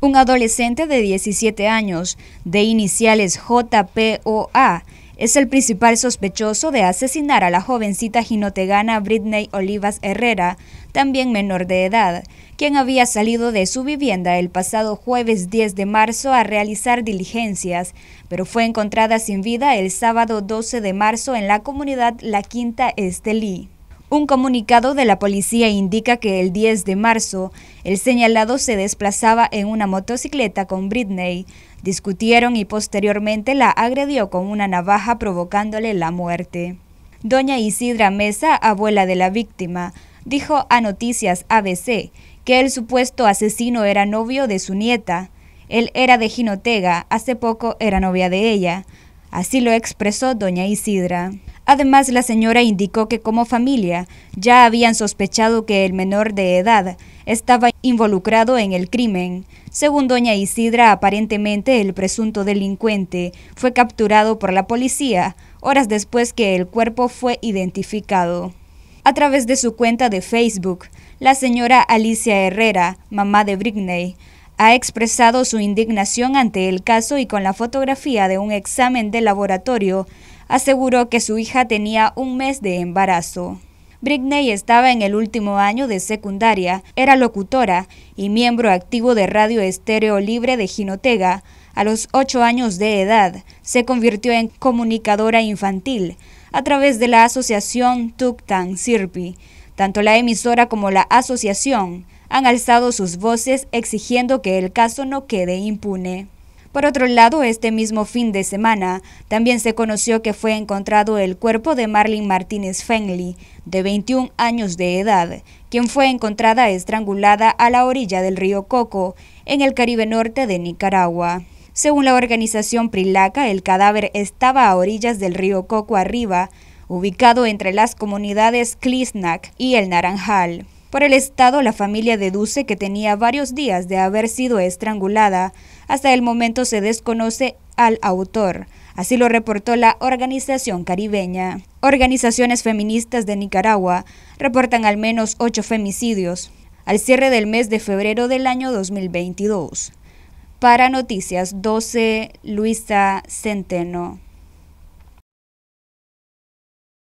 Un adolescente de 17 años, de iniciales JPOA, es el principal sospechoso de asesinar a la jovencita ginotegana Britney Olivas Herrera, también menor de edad, quien había salido de su vivienda el pasado jueves 10 de marzo a realizar diligencias, pero fue encontrada sin vida el sábado 12 de marzo en la comunidad La Quinta Estelí. Un comunicado de la policía indica que el 10 de marzo el señalado se desplazaba en una motocicleta con Britney. Discutieron y posteriormente la agredió con una navaja provocándole la muerte. Doña Isidra Mesa, abuela de la víctima, dijo a Noticias ABC que el supuesto asesino era novio de su nieta. Él era de Jinotega, hace poco era novia de ella. Así lo expresó doña Isidra. Además, la señora indicó que como familia ya habían sospechado que el menor de edad estaba involucrado en el crimen. Según doña Isidra, aparentemente el presunto delincuente fue capturado por la policía horas después que el cuerpo fue identificado. A través de su cuenta de Facebook, la señora Alicia Herrera, mamá de Brigney, ha expresado su indignación ante el caso y con la fotografía de un examen de laboratorio aseguró que su hija tenía un mes de embarazo. Britney estaba en el último año de secundaria, era locutora y miembro activo de Radio Estéreo Libre de Ginotega. A los ocho años de edad, se convirtió en comunicadora infantil a través de la asociación Tuktan Sirpi. Tanto la emisora como la asociación han alzado sus voces exigiendo que el caso no quede impune. Por otro lado, este mismo fin de semana también se conoció que fue encontrado el cuerpo de Marlene Martínez Fenley, de 21 años de edad, quien fue encontrada estrangulada a la orilla del río Coco, en el Caribe Norte de Nicaragua. Según la organización Prilaca, el cadáver estaba a orillas del río Coco arriba, ubicado entre las comunidades Clisnac y El Naranjal. Por el estado, la familia deduce que tenía varios días de haber sido estrangulada. Hasta el momento se desconoce al autor. Así lo reportó la organización caribeña. Organizaciones feministas de Nicaragua reportan al menos ocho femicidios al cierre del mes de febrero del año 2022. Para Noticias 12, Luisa Centeno.